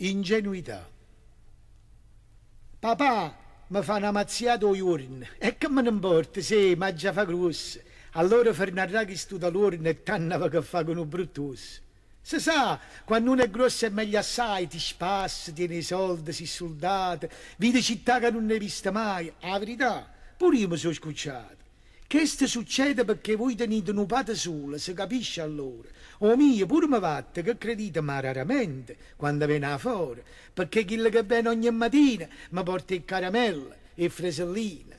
Ingenuità. Papà mi fa una mazziata urni. e che me ne importa se ma già fa grossa. Allora Fernandà che studa l'orno e tannava che fa con un bruttus. Si sa, quando uno è grosso è meglio assai, ti spassa, tiene i soldi, si soldate, vede città che non ne hai vista mai. A verità, pure io mi sono scucciato. Questo succede perché voi tenete una pata sola, si capisce allora. O mio, pur mi vatte, che credete, ma raramente, quando viene fuori, perché quello che viene ogni mattina mi porta il caramello e fresellina